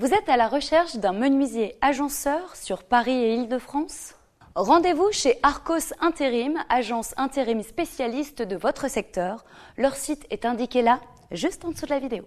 Vous êtes à la recherche d'un menuisier agenceur sur Paris et Île-de-France Rendez-vous chez Arcos Intérim, agence intérim spécialiste de votre secteur. Leur site est indiqué là, juste en dessous de la vidéo.